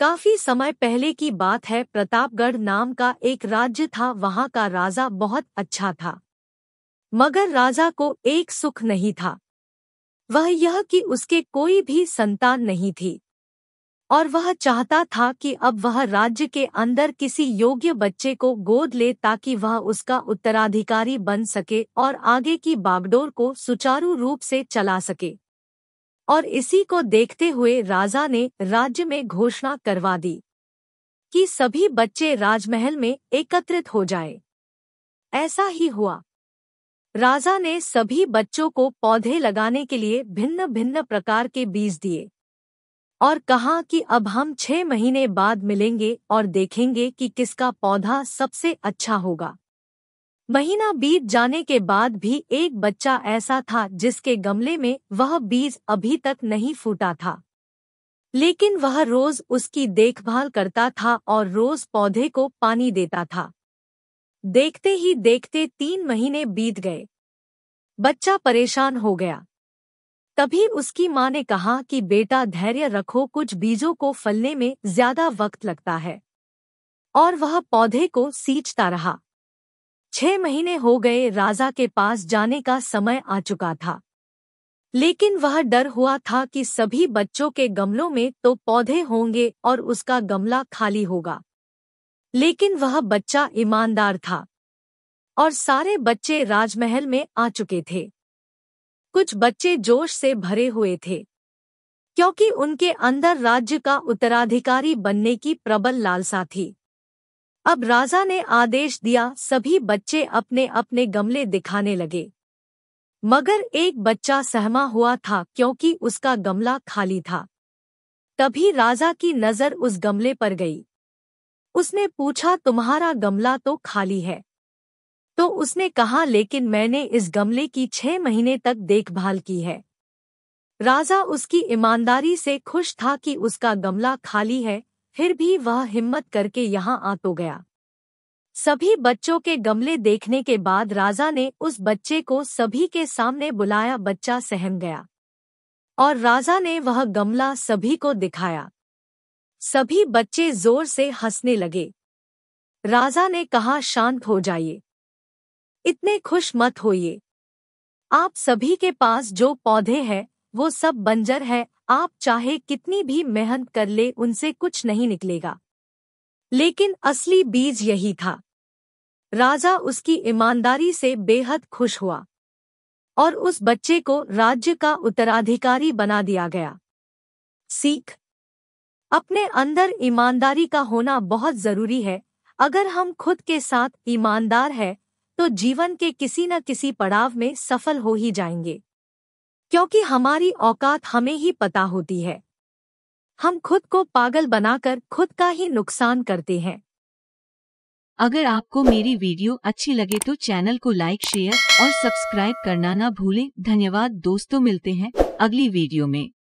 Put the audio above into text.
काफी समय पहले की बात है प्रतापगढ़ नाम का एक राज्य था वहां का राजा बहुत अच्छा था मगर राजा को एक सुख नहीं था वह यह कि उसके कोई भी संतान नहीं थी और वह चाहता था कि अब वह राज्य के अंदर किसी योग्य बच्चे को गोद ले ताकि वह उसका उत्तराधिकारी बन सके और आगे की बागडोर को सुचारू रूप से चला सके और इसी को देखते हुए राजा ने राज्य में घोषणा करवा दी कि सभी बच्चे राजमहल में एकत्रित हो जाएं। ऐसा ही हुआ राजा ने सभी बच्चों को पौधे लगाने के लिए भिन्न भिन्न प्रकार के बीज दिए और कहा कि अब हम छह महीने बाद मिलेंगे और देखेंगे कि किसका पौधा सबसे अच्छा होगा महीना बीत जाने के बाद भी एक बच्चा ऐसा था जिसके गमले में वह बीज अभी तक नहीं फूटा था लेकिन वह रोज उसकी देखभाल करता था और रोज पौधे को पानी देता था देखते ही देखते तीन महीने बीत गए बच्चा परेशान हो गया तभी उसकी माँ ने कहा कि बेटा धैर्य रखो कुछ बीजों को फलने में ज्यादा वक्त लगता है और वह पौधे को सींचता रहा छह महीने हो गए राजा के पास जाने का समय आ चुका था लेकिन वह डर हुआ था कि सभी बच्चों के गमलों में तो पौधे होंगे और उसका गमला खाली होगा लेकिन वह बच्चा ईमानदार था और सारे बच्चे राजमहल में आ चुके थे कुछ बच्चे जोश से भरे हुए थे क्योंकि उनके अंदर राज्य का उत्तराधिकारी बनने की प्रबल लालसा थी अब राजा ने आदेश दिया सभी बच्चे अपने अपने गमले दिखाने लगे मगर एक बच्चा सहमा हुआ था क्योंकि उसका गमला खाली था तभी राजा की नज़र उस गमले पर गई उसने पूछा तुम्हारा गमला तो खाली है तो उसने कहा लेकिन मैंने इस गमले की छह महीने तक देखभाल की है राजा उसकी ईमानदारी से खुश था कि उसका गमला खाली है फिर भी वह हिम्मत करके यहाँ आ तो गया सभी बच्चों के गमले देखने के बाद राजा ने उस बच्चे को सभी के सामने बुलाया बच्चा सहम गया और राजा ने वह गमला सभी को दिखाया सभी बच्चे जोर से हंसने लगे राजा ने कहा शांत हो जाइए इतने खुश मत होइए आप सभी के पास जो पौधे हैं वो सब बंजर है आप चाहे कितनी भी मेहनत कर ले उनसे कुछ नहीं निकलेगा लेकिन असली बीज यही था राजा उसकी ईमानदारी से बेहद खुश हुआ और उस बच्चे को राज्य का उत्तराधिकारी बना दिया गया सीख अपने अंदर ईमानदारी का होना बहुत जरूरी है अगर हम खुद के साथ ईमानदार है तो जीवन के किसी न किसी पड़ाव में सफल हो ही जाएंगे क्योंकि हमारी औकात हमें ही पता होती है हम खुद को पागल बनाकर खुद का ही नुकसान करते हैं अगर आपको मेरी वीडियो अच्छी लगे तो चैनल को लाइक शेयर और सब्सक्राइब करना ना भूलें धन्यवाद दोस्तों मिलते हैं अगली वीडियो में